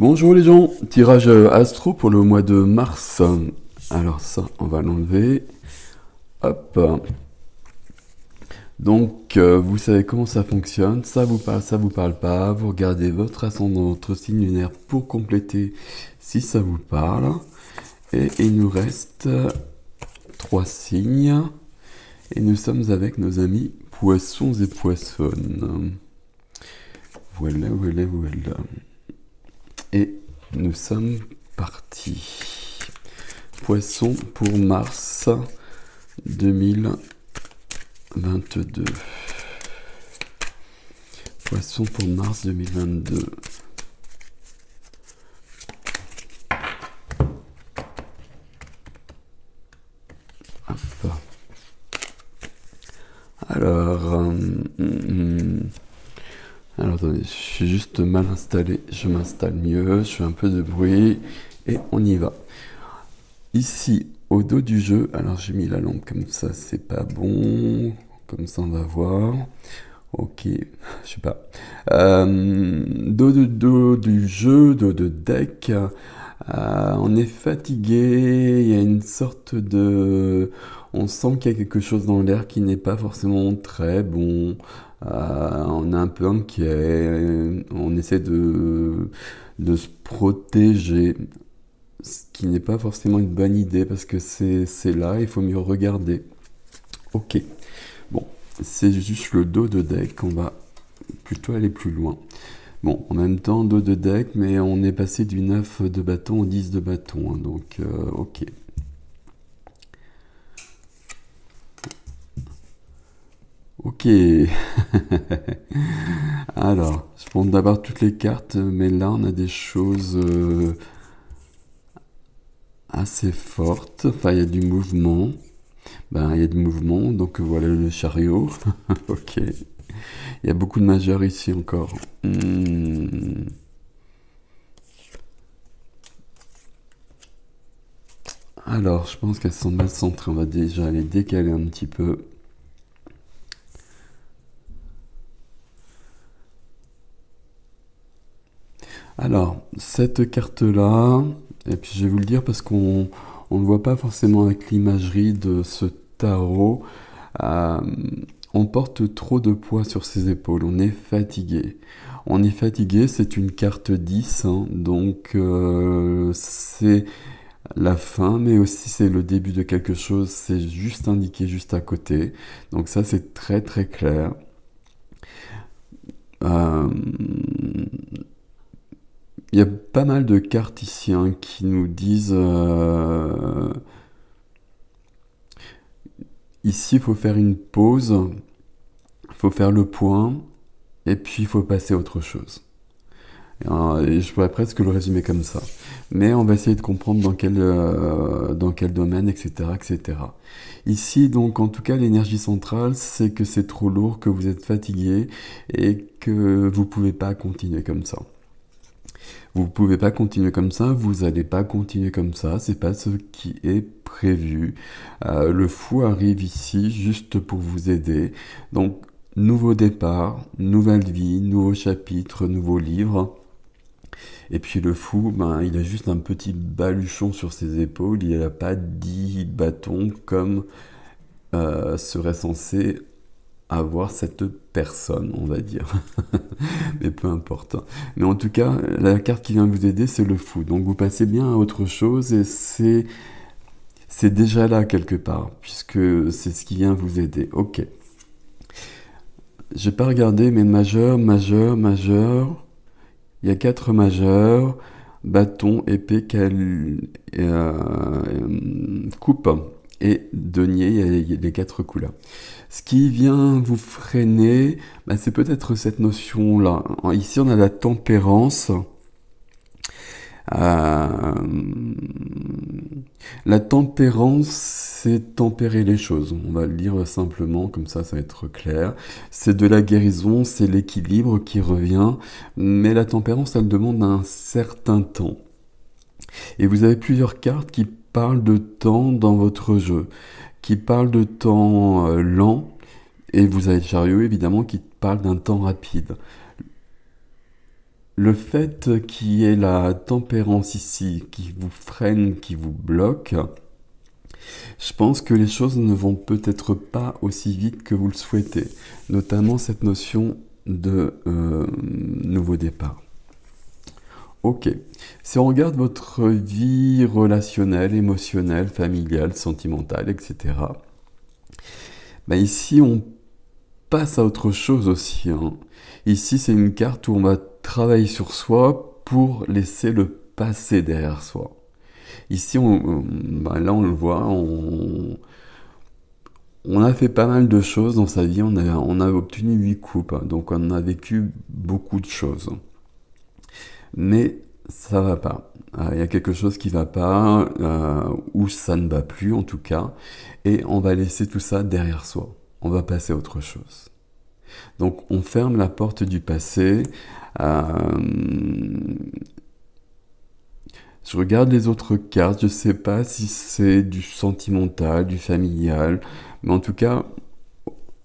Bonjour les gens, tirage euh, astro pour le mois de mars. Alors ça, on va l'enlever. Hop. Donc, euh, vous savez comment ça fonctionne. Ça vous parle, ça vous parle pas. Vous regardez votre ascendant, votre signe lunaire pour compléter si ça vous parle. Et il nous reste trois signes. Et nous sommes avec nos amis poissons et poissonnes. Voilà, voilà, voilà. Et nous sommes partis. Poisson pour mars 2022. Poisson pour mars 2022. mal installé. Je m'installe mieux, je fais un peu de bruit et on y va. Ici, au dos du jeu, alors j'ai mis la lampe comme ça, c'est pas bon. Comme ça, on va voir. Ok, je sais pas. Euh, dos, de, dos du jeu, dos de deck. Euh, on est fatigué, il y a une sorte de... On sent qu'il y quelque chose dans l'air qui n'est pas forcément très bon. Euh, on a un peu inquiet, On essaie de, se protéger, ce qui n'est pas forcément une bonne idée parce que c'est là, il faut mieux regarder. Ok. Bon, c'est juste le dos de deck, on va plutôt aller plus loin. Bon, en même temps, dos de deck, mais on est passé du 9 de bâton au 10 de bâton, hein, donc euh, ok. Ok. Alors, je prends d'abord toutes les cartes, mais là on a des choses euh, assez fortes. Enfin, il y a du mouvement. Ben, il y a du mouvement, donc voilà le chariot. ok. Il y a beaucoup de majeurs ici encore. Hmm. Alors, je pense qu'elles sont mal centrées. On va déjà les décaler un petit peu. Alors, cette carte-là, et puis je vais vous le dire parce qu'on ne voit pas forcément avec l'imagerie de ce tarot, euh, on porte trop de poids sur ses épaules, on est fatigué. On est fatigué, c'est une carte 10, hein, donc euh, c'est la fin, mais aussi c'est le début de quelque chose, c'est juste indiqué juste à côté. Donc ça c'est très très clair. Euh, il y a pas mal de carticiens qui nous disent euh, ici, il faut faire une pause, il faut faire le point, et puis il faut passer à autre chose. Euh, je pourrais presque le résumer comme ça. Mais on va essayer de comprendre dans quel, euh, dans quel domaine, etc., etc. Ici, donc, en tout cas, l'énergie centrale, c'est que c'est trop lourd, que vous êtes fatigué et que vous ne pouvez pas continuer comme ça. Vous pouvez pas continuer comme ça, vous allez pas continuer comme ça, c'est pas ce qui est prévu. Euh, le fou arrive ici juste pour vous aider. Donc, nouveau départ, nouvelle vie, nouveau chapitre, nouveau livre. Et puis le fou, ben, il a juste un petit baluchon sur ses épaules, il n'a pas dix bâtons comme euh, serait censé avoir cette personne, on va dire. Mais peu importe. Mais en tout cas, la carte qui vient vous aider, c'est le fou. Donc vous passez bien à autre chose et c'est c'est déjà là quelque part, puisque c'est ce qui vient vous aider. Ok. J'ai pas regardé, mais majeur, majeur, majeur. Il y a quatre majeurs. Bâton, épée, cal... Euh, euh, coupe et denier, il y a les quatre coups là. Ce qui vient vous freiner, bah, c'est peut-être cette notion-là. Ici, on a la tempérance. Euh, la tempérance, c'est tempérer les choses. On va le dire simplement, comme ça, ça va être clair. C'est de la guérison, c'est l'équilibre qui revient. Mais la tempérance, elle demande un certain temps. Et vous avez plusieurs cartes qui parle de temps dans votre jeu, qui parle de temps euh, lent, et vous avez Chariot évidemment qui parle d'un temps rapide. Le fait qu'il y ait la tempérance ici, qui vous freine, qui vous bloque, je pense que les choses ne vont peut-être pas aussi vite que vous le souhaitez, notamment cette notion de euh, nouveau départ. Ok. Si on regarde votre vie relationnelle, émotionnelle, familiale, sentimentale, etc., ben ici on passe à autre chose aussi. Hein. Ici c'est une carte où on va travailler sur soi pour laisser le passé derrière soi. Ici, ben là on le voit, on, a fait pas mal de choses dans sa vie, on a, on a obtenu 8 coupes, hein. donc on a vécu beaucoup de choses mais ça va pas. Euh, il y a quelque chose qui va pas, euh, ou ça ne va plus en tout cas, et on va laisser tout ça derrière soi. On va passer à autre chose. Donc on ferme la porte du passé. Euh, je regarde les autres cartes. Je ne sais pas si c'est du sentimental, du familial. Mais en tout cas,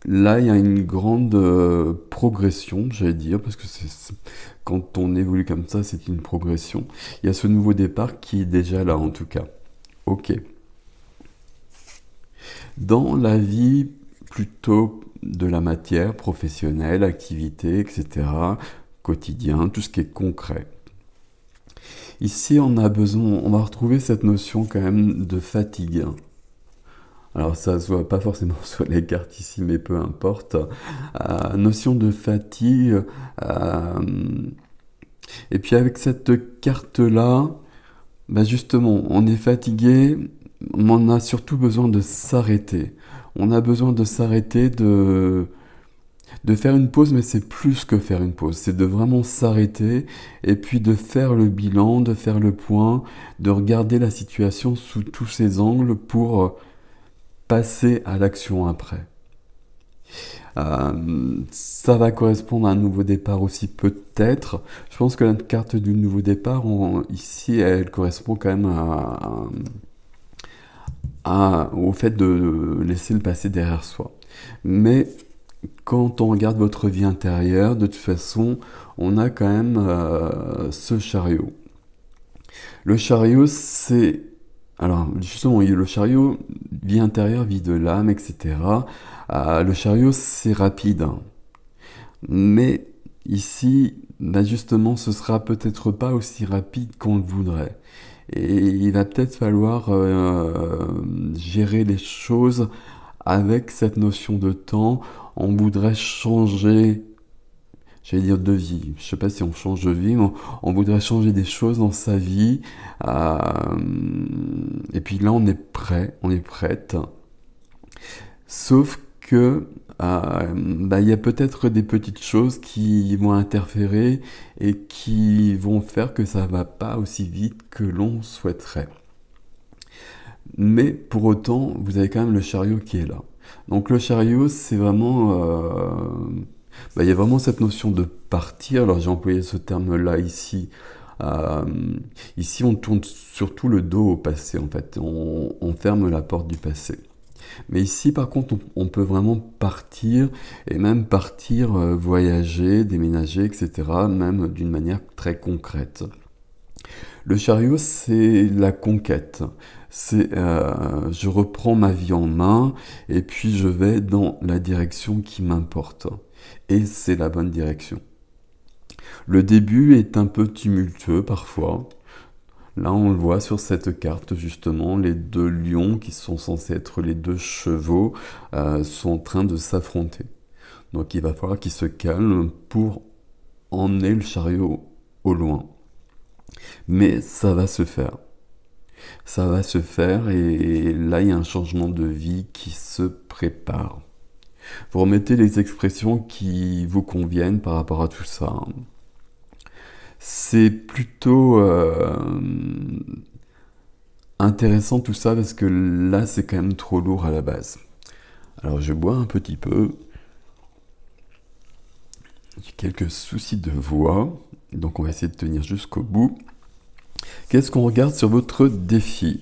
Là, il y a une grande euh, progression, j'allais dire, parce que quand on évolue comme ça, c'est une progression. Il y a ce nouveau départ qui est déjà là, en tout cas. Ok. Dans la vie plutôt de la matière professionnelle, activité, etc., quotidien, tout ce qui est concret. Ici, on a besoin, on va retrouver cette notion quand même de fatigue. Hein. Alors ça se voit pas forcément sur les cartes ici, mais peu importe. Euh, notion de fatigue. Euh, et puis avec cette carte-là, bah justement, on est fatigué, mais on a surtout besoin de s'arrêter. On a besoin de s'arrêter, de, de faire une pause, mais c'est plus que faire une pause, c'est de vraiment s'arrêter et puis de faire le bilan, de faire le point, de regarder la situation sous tous ses angles pour passer à l'action après. Euh, ça va correspondre à un nouveau départ aussi peut-être. Je pense que la carte du nouveau départ, ici, elle correspond quand même à, au fait de laisser le passé derrière soi. Mais quand on regarde votre vie intérieure, de toute façon, on a quand même euh, ce chariot. Le chariot, c'est alors justement, le chariot, vie intérieure, vie de l'âme, etc. Euh, le chariot, c'est rapide. Mais ici, l'ajustement, ce sera peut-être pas aussi rapide qu'on le voudrait. Et il va peut-être falloir euh, gérer les choses avec cette notion de temps. On voudrait changer j'allais dire de vie. Je sais pas si on change de vie, mais on, voudrait changer des choses dans sa vie. Euh, et puis là, on est prêt, on est prête. Sauf que euh, bah, il y a peut-être des petites choses qui vont interférer et qui vont faire que ça ne va pas aussi vite que l'on souhaiterait. Mais pour autant, vous avez quand même le chariot qui est là. Donc le chariot, c'est vraiment euh, bah, il y a vraiment cette notion de partir. Alors j'ai employé ce terme-là ici. Euh, ici, on tourne surtout le dos au passé, en fait. On, ferme la porte du passé. Mais ici, par contre, on, peut vraiment partir, et même partir, euh, voyager, déménager, etc., même d'une manière très concrète. Le chariot, c'est la conquête. C'est euh, je reprends ma vie en main et puis je vais dans la direction qui m'importe et c'est la bonne direction. Le début est un peu tumultueux parfois. Là, on le voit sur cette carte, justement, les deux lions, qui sont censés être les deux chevaux, euh, sont en train de s'affronter. Donc il va falloir qu'ils se calment pour emmener le chariot au loin. Mais ça va se faire. Ça va se faire et là il y a un changement de vie qui se prépare. Vous remettez les expressions qui vous conviennent par rapport à tout ça. C'est plutôt euh, intéressant tout ça parce que là c'est quand même trop lourd à la base. Alors je bois un petit peu. J'ai quelques soucis de voix, donc on va essayer de tenir jusqu'au bout. Qu'est-ce qu'on regarde sur votre défi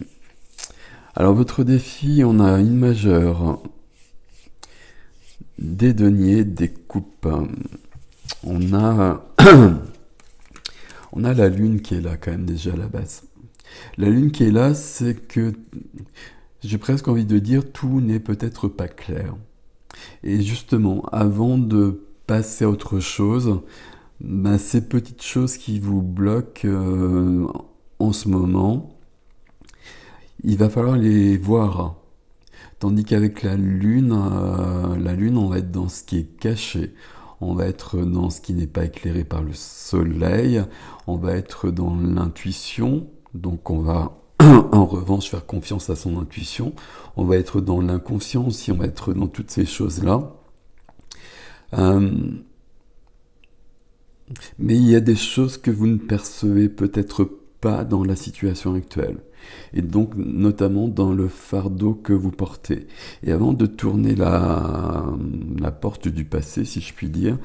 Alors votre défi, on a une majeure, des deniers, des coupes. On a, on a la lune qui est là quand même déjà à la base. La lune qui est là, c'est que j'ai presque envie de dire tout n'est peut-être pas clair. Et justement, avant de passer à autre chose, bah, ces petites choses qui vous bloquent euh, en ce moment, il va falloir les voir. Tandis qu'avec la Lune, euh, la Lune, on va être dans ce qui est caché. On va être dans ce qui n'est pas éclairé par le soleil. On va être dans l'intuition. Donc on va en revanche faire confiance à son intuition. On va être dans l'inconscient aussi. On va être dans toutes ces choses-là. Euh, mais il y a des choses que vous ne percevez peut-être pas dans la situation actuelle et donc notamment dans le fardeau que vous portez. Et avant de tourner la, porte du passé, si je puis dire,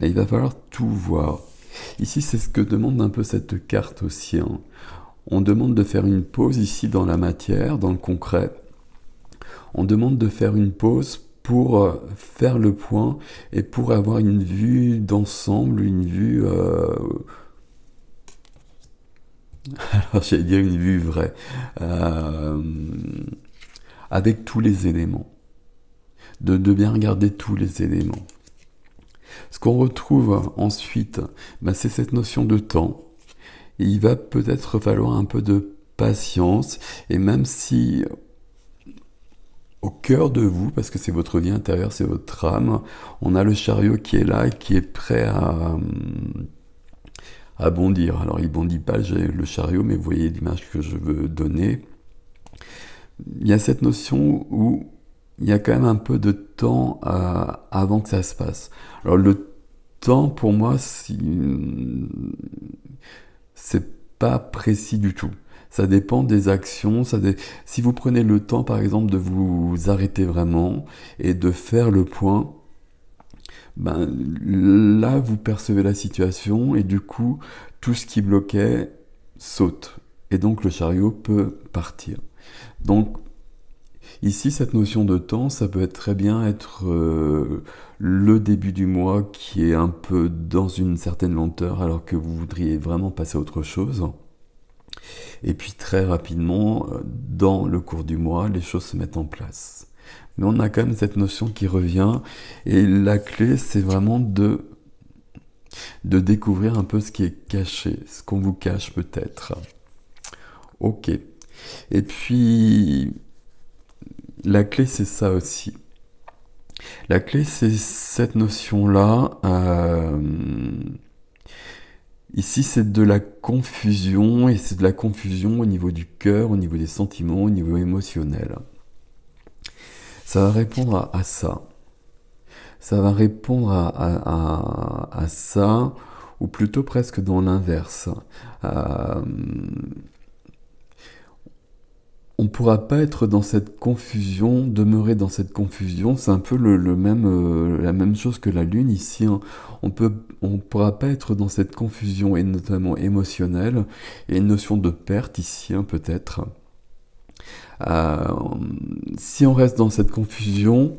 il va falloir tout voir. Ici, c'est ce que demande un peu cette carte aussi. On demande de faire une pause ici dans la matière, dans le concret. On demande de faire une pause pour euh, faire le point et pour avoir une vue d'ensemble, une vue euh, alors j'allais dire une vue vraie, euh, avec tous les éléments, de, bien regarder tous les éléments. Ce qu'on retrouve ensuite, bah, c'est cette notion de temps. il va peut-être falloir un peu de patience, et même si au cœur de vous, parce que c'est votre vie intérieure, c'est votre âme, on a le chariot qui est là, qui est prêt à à bondir. Alors il bondit pas, j'ai le chariot, mais vous voyez l'image que je veux donner. Il y a cette notion où il y a quand même un peu de temps avant que ça se passe. Alors le temps, pour moi, c'est pas précis du tout. Ça dépend des actions. Si vous prenez le temps, par exemple, de vous arrêter vraiment et de faire le point, ben, là vous percevez la situation et du coup tout ce qui bloquait saute et donc le chariot peut partir. Donc Ici, cette notion de temps, ça peut être très bien être euh, le début du mois qui est un peu dans une certaine lenteur alors que vous voudriez vraiment passer à autre chose. Et puis très rapidement, euh, dans le cours du mois, les choses se mettent en place mais on a quand même cette notion qui revient. Et la clé, c'est vraiment de, de découvrir un peu ce qui est caché, ce qu'on vous cache peut-être. Ok. Et puis, la clé, c'est ça aussi. La clé, c'est cette notion-là. Euh, ici, c'est de la confusion, et c'est de la confusion au niveau du cœur, au niveau des sentiments, au niveau émotionnel. Ça va répondre à, ça. Ça va répondre à, ça, ou plutôt presque dans l'inverse. Euh, on ne pourra pas être dans cette confusion, demeurer dans cette confusion. C'est un peu le, même, euh, la même chose que la Lune ici. Hein. On ne on pourra pas être dans cette confusion, et notamment émotionnelle. et une notion de perte ici, hein, peut-être. Euh, si on reste dans cette confusion,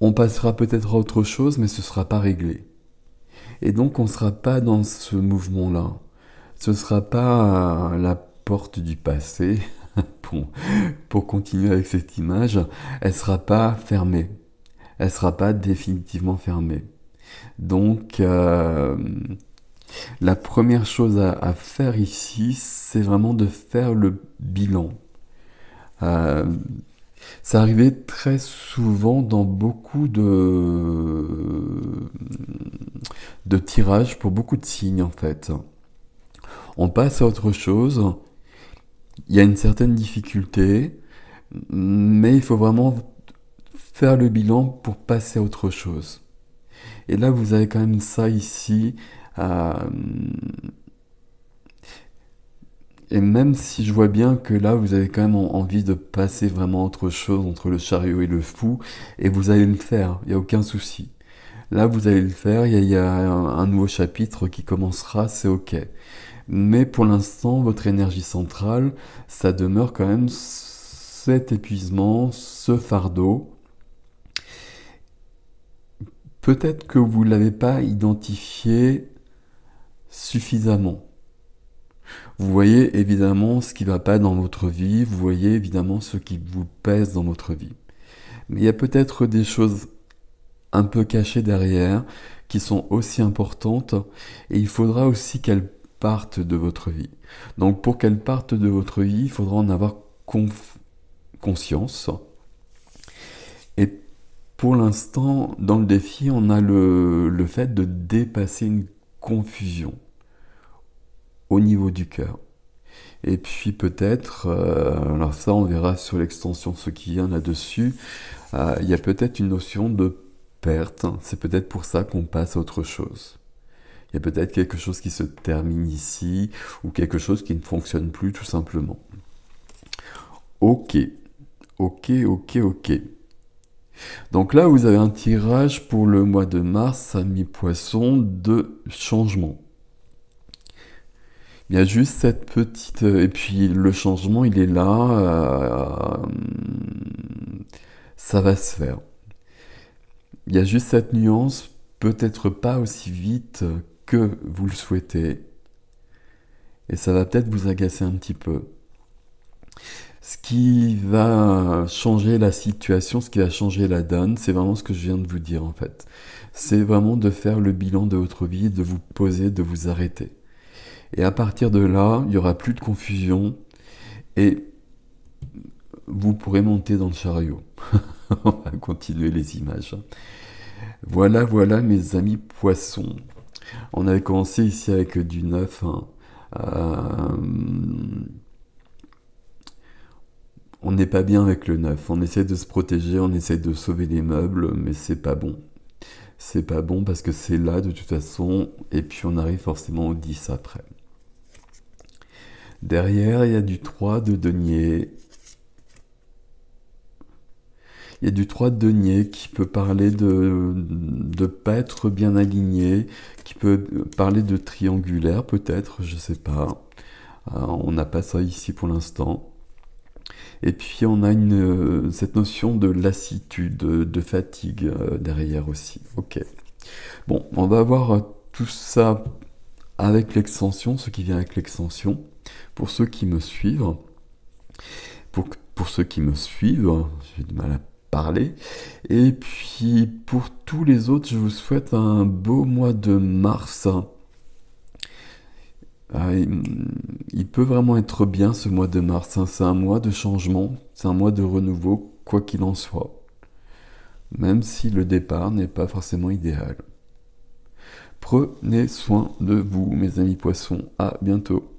on passera peut-être à autre chose, mais ce ne sera pas réglé. Et donc on ne sera pas dans ce mouvement-là. Ce ne sera pas euh, la porte du passé, pour, pour, continuer avec cette image, elle sera pas fermée. Elle sera pas définitivement fermée. Donc, euh, la première chose à, faire ici, c'est vraiment de faire le bilan. Euh, ça arrivait très souvent dans beaucoup de, de tirages pour beaucoup de signes en fait. On passe à autre chose, il y a une certaine difficulté, mais il faut vraiment faire le bilan pour passer à autre chose. Et là, vous avez quand même ça ici, euh, et même si je vois bien que là, vous avez quand même envie de passer vraiment autre chose entre le chariot et le fou, et vous allez le faire, il n'y a aucun souci. Là, vous allez le faire, il y, a un nouveau chapitre qui commencera, c'est ok. Mais pour l'instant, votre énergie centrale, ça demeure quand même cet épuisement, ce fardeau. Peut-être que vous ne l'avez pas identifié suffisamment. Vous voyez évidemment ce qui ne va pas dans votre vie, vous voyez évidemment ce qui vous pèse dans votre vie. Mais il y a peut-être des choses un peu cachées derrière qui sont aussi importantes et il faudra aussi qu'elles partent de votre vie. Donc pour qu'elles partent de votre vie, il faudra en avoir conscience. Et pour l'instant, dans le défi, on a le, le fait de dépasser une confusion au niveau du cœur. Et puis peut-être, euh, alors ça on verra sur l'extension ce qui y a là-dessus, euh, il y a peut-être une notion de perte, hein. c'est peut-être pour ça qu'on passe à autre chose. Il y a peut-être quelque chose qui se termine ici ou quelque chose qui ne fonctionne plus tout simplement. Ok, ok, ok, ok. Donc là, vous avez un tirage pour le mois de mars, mi poisson, de changement. Il y a juste cette petite... Euh, et puis le changement, il est là. Euh, ça va se faire. Il y a juste cette nuance, peut-être pas aussi vite que vous le souhaitez. Et ça va peut-être vous agacer un petit peu. Ce qui va changer la situation, ce qui va changer la donne, c'est vraiment ce que je viens de vous dire en fait. C'est vraiment de faire le bilan de votre vie, de vous poser, de vous arrêter. Et à partir de là, il n'y aura plus de confusion et vous pourrez monter dans le chariot. On va continuer les images. Hein. Voilà, voilà mes amis poissons. On avait commencé ici avec du neuf. Hein. Euh, on n'est pas bien avec le neuf. On essaie de se protéger, on essaie de sauver les meubles, mais c'est pas bon. C'est pas bon parce que c'est là de toute façon, et puis on arrive forcément au 10 après. Derrière, il y a du 3 de denier. Il y a du 3 de denier qui peut parler de ne pas être bien aligné, qui peut parler de triangulaire peut-être, je ne sais pas. Ah, on n'a pas ça ici pour l'instant. Et puis on a euh, cette notion de lassitude, de, fatigue euh, derrière aussi. Ok. Bon, on va voir tout ça avec l'extension, ce qui vient avec l'extension. Pour ceux qui me suivent, pour, ceux qui me suivent, j'ai du mal à parler. Et puis pour tous les autres, je vous souhaite un beau mois de mars. Ah, il peut vraiment être bien ce mois de mars. Hein. C'est un mois de changement, c'est un mois de renouveau, quoi qu'il en soit. Même si le départ n'est pas forcément idéal. Prenez soin de vous, mes amis poissons. À bientôt.